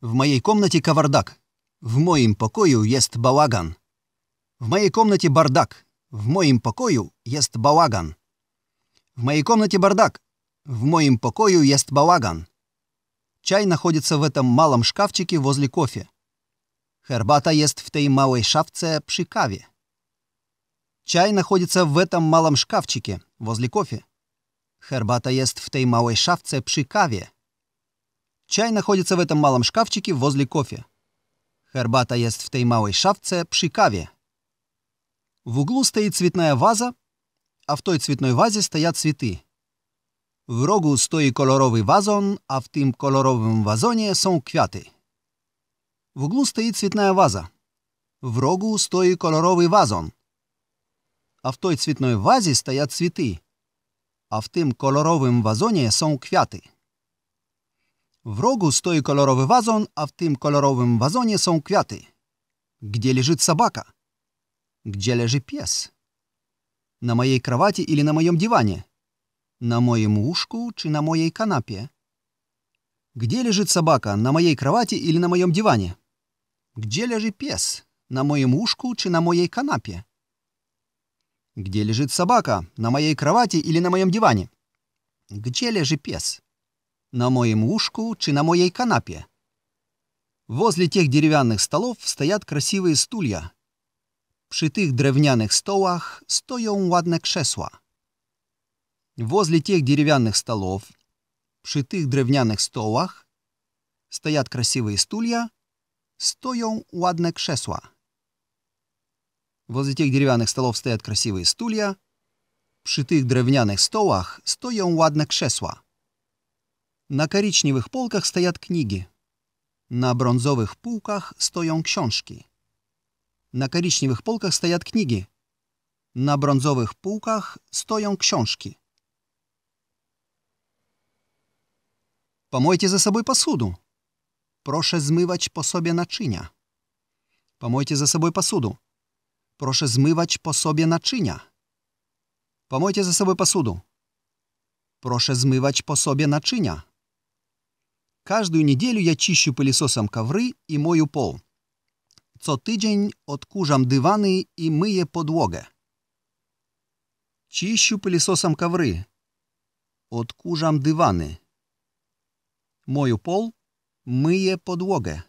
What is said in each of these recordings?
В моей комнате кавардак. В моем покою ест балаган. В моей комнате бардак. В моем покою ест балаган. В моей комнате бардак. В моем покою ест балаган. Чай находится в этом малом шкафчике возле кофе. Хербата ест в той малой шафце при каве. Чай находится в этом малом шкафчике возле кофе. Хербата ест в той малой шафце при каве. Чай находится в этом малом шкафчике возле кофе. Хербата есть в той малой szafce przy kawie. W углу стоит цветная ваза, а в той цветной вазе стоят цветы. В рогу стоит колоровый вазон, а в tym колоровом вазоне сон квяты. В углу стоит цветная ваза. В рогу стоит колоровый вазон. А в той цветной вазе стоят цветы. А в tym колоровом вазоне сон квяты. W rogu stoi kolorowy wazon, a w tym kolorowym wazonie są kwiaty. Где лежит собака? Где лежит пес? На моей кровати или на моем диване? На моем ушку чи на моей канапе? Где лежит собака? На моей кровати или на моем диване? Где лежит пес? На моем ушку чи на моей канапе? Где лежит собака? На моей кровати или на моем диване? Где лежит пес? На моем ушку чи на моей канапе? Возле тех деревянных столов стоят красивые стулья. Przy tych drewnianych stołach stoją ładne krzesła. Возле тех деревянных столов, przy tych drewnianych stołach стоят красивые стулья, стоят ładne krzesła. Возле тех деревянных столов стоят красивые стулья, przy tych drewnianych stołach stoją ładne krzesła. На коричневых полках стоят книги. На бронзовых półkach стоят książki. На коричневых полках стоят книги. На бронзовых półkach стоят książki. Помойте за собой посуду. Проше змивач по собі начиня. Помойте за собой посуду. Проше змивач по собі начиня. Помойте за собой посуду. Проше змивач по собі начиня. Каждую неделю я чищу пылесосом ковры и мою пол. Co tydzień odkurzam dywany i myję podłogę. Чищу пылесосом ковры. Odkurzam dywany. Мою пол, мые подлога.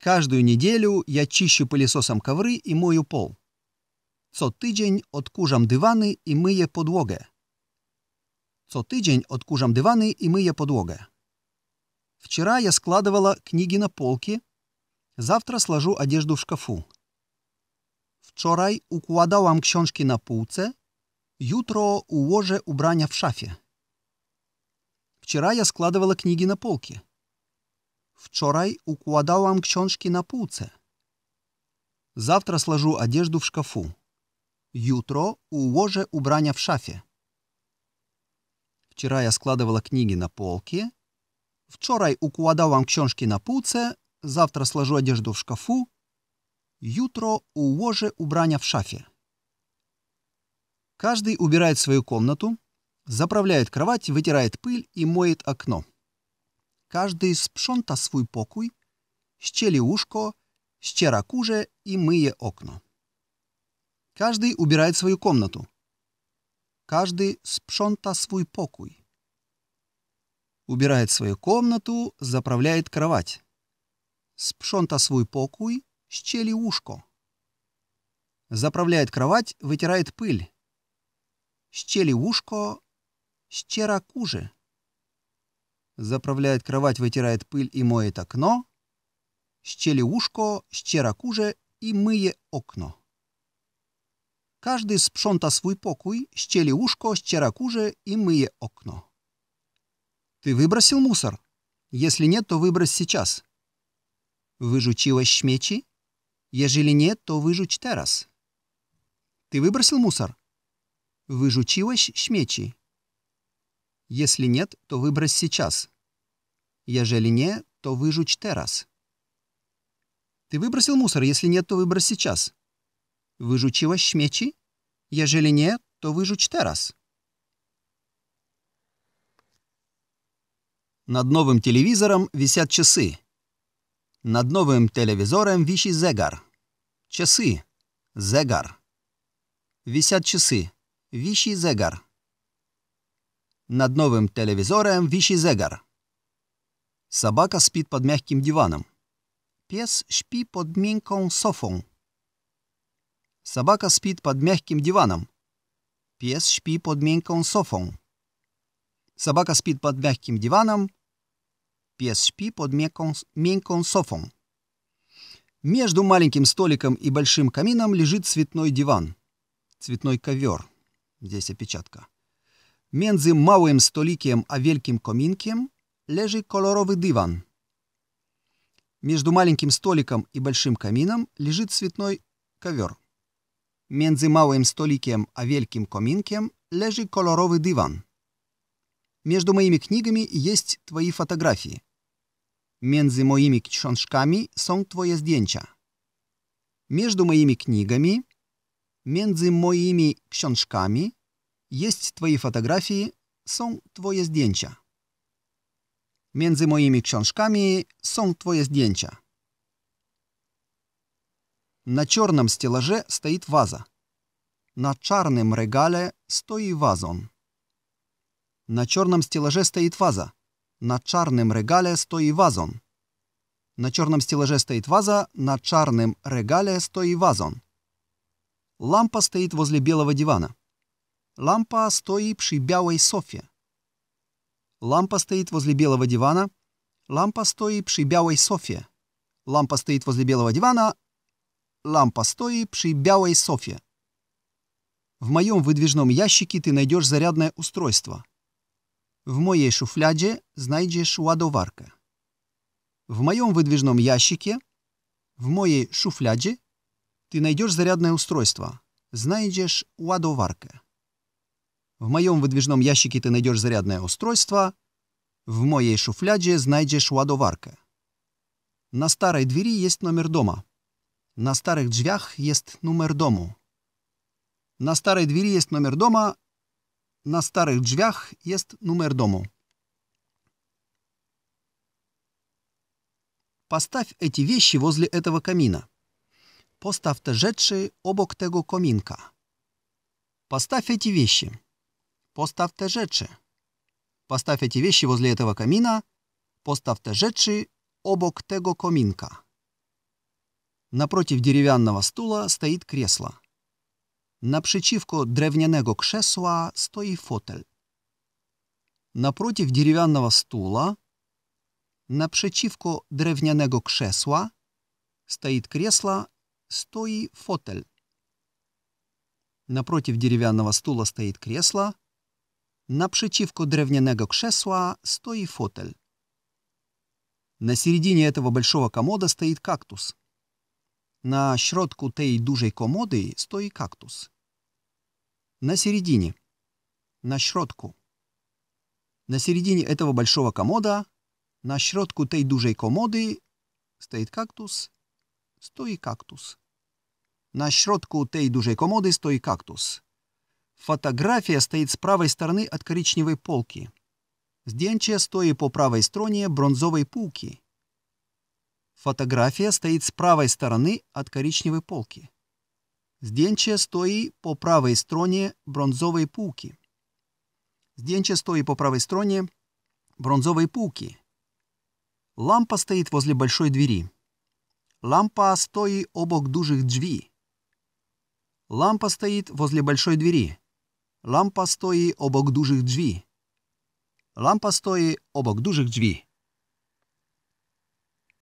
Каждую неделю я чищу пылесосом ковры и мою пол. Co tydzień odkurzam dywany i myję podłogę. Co tydzień odkurzam dywany i myję podłogę. Вчера я складывала книги на полки, завтра сложу одежду в шкафу. Wczoraj układałam książki на półce, jutro уложе ubrania в шафе. Вчера я складывала книги на полке. Wczoraj układałam książki на półce. Завтра сложу одежду в шкафу. Jutro уложе ubrania в шафе. Вчера я складывала книги на полке. Wczoraj układałam książki na półce, zawtra sложу одежду w szkafu, jutro ułożę ubrania w szafie. Каждый убирает свою комнату, заправляет кровать, вытирает пыль и моет окно. Каждый sprząta swój pokój, ścieli łóżko, ściera kurze i myje okno. Каждый убирает свою комнату. Każdy sprząta swój pokój убирает свою комнату, заправляет кровать. Спшонта свой покой, щели ушко. Заправляет кровать, вытирает пыль. Щели ушко, щера куже. Заправляет кровать, вытирает пыль и моет окно. Щели ушко, щера куже и мые окно. Каждый sprząta свой pokój, щели ушко, ściera kurze i myje okno. Ты выбросил мусор? Если нет, то выбрось сейчас. Выручилась шмечи? Ежели нет, то выжуч террас. Ты выбросил мусор? Выжучилась шмечи? Если нет, то выбрось сейчас. Ежели не, то выжуч террас. Ты выбросил мусор? Если нет, то выбрось сейчас. Выручилась шмечи? Ежели не, то выжуч террас. Над новым телевизором висят часы. Над новым телевизором висит зегар. Часы. Зегар. Висят часы. Виши зегар. Над новым телевизором виши зегар. Собака спит под мягким диваном. Пес шпи под минком софом. Собака спит под мягким диваном. Пес шпи под минком софом. Собака спит под мягким диваном. Пес спит под мягким софом. Между маленьким столиком и большим камином лежит цветной диван. Цветной ковер. Здесь опечатка. Мензы малым столиком а великим коминком лежит колоровый диван. Между маленьким столиком и большим камином лежит цветной ковер. Мензы малым столиком а великим коминком лежит колоровый диван. Между моими книгами есть твои фотографии. Między моими książkami сон твоя zdjęcia. Между моими книгами, między моими książkami есть твои фотографии, сон твоя zdjęcia. Między моими książkami сон твоя zdjęcia. На черном стеллаже стоит ваза. На чарном регале стоит вазон. На черном стеллаже стоит ваза. На чарним регале стої вазон. На черном стеллаже стоит ваза. На чарним регале стої вазон. Лампа стоит возле белого дивана. Лампа стои при белой софе. Лампа стоит возле белого дивана. Лампа стои при белой софе. Лампа стоит возле белого дивана. Лампа стои при белой софе. В моем выдвижном ящике ты найдешь зарядное устройство. В моей шуфляdzie znajdziesz ładowarkę. В моем выдвижном ящике, в моей шуфляде, ты найдешь зарядное устройство. Знайдешь ładowarkę. В моем выдвижном ящике ты найдешь зарядное устройство. В моей шуфляде знайдешь ładowarkę. На старой двери есть номер дома. На старых дверях есть номер дому. На старой двери есть номер дома, на старых джвях jest номер domu. Поставь эти вещи возле этого камина. Постав te rzeczy obok tego kominka. Поставь эти вещи. Постав te rzeczy. Поставь эти вещи возле этого камина. Постав te rzeczy obok tego kominka. Напротив деревянного стула стоит кресло. Naprzeciwko drewnianego krzesła stoi fotel. Naprotiv деревянного стула, naprzeciwko drewnianego кресла стоит кресло, stoi fotel. Напротив деревянного стула стоит кресло. Напшечивку древненного кресла стоит фотель. На середине этого большого комода стоит кактус. Na środku tej dużej komody stoi kaktus. На середине. На środku. На середине этого большого комода, на środku tej dużej komody стоит кактус, stoi кактус. На środku tej dużej komody stoi кактус. Фотография стоит с правой стороны от коричневой полки. Zdjęcie stoi po prawej stronie brązowej półki. Фотография стоит с правой стороны от коричневой полки. Зденче стои по правой стороні бронзовой пулки. Зденче стои по правой стороне бронзовой пулки. Лампа стоит возле большой двери. Лампа стоит обок дужих дверей. Лампа стоит возле большой двери. Лампа стоит обок дужих дверей. Лампа стоит обок дужих дверей.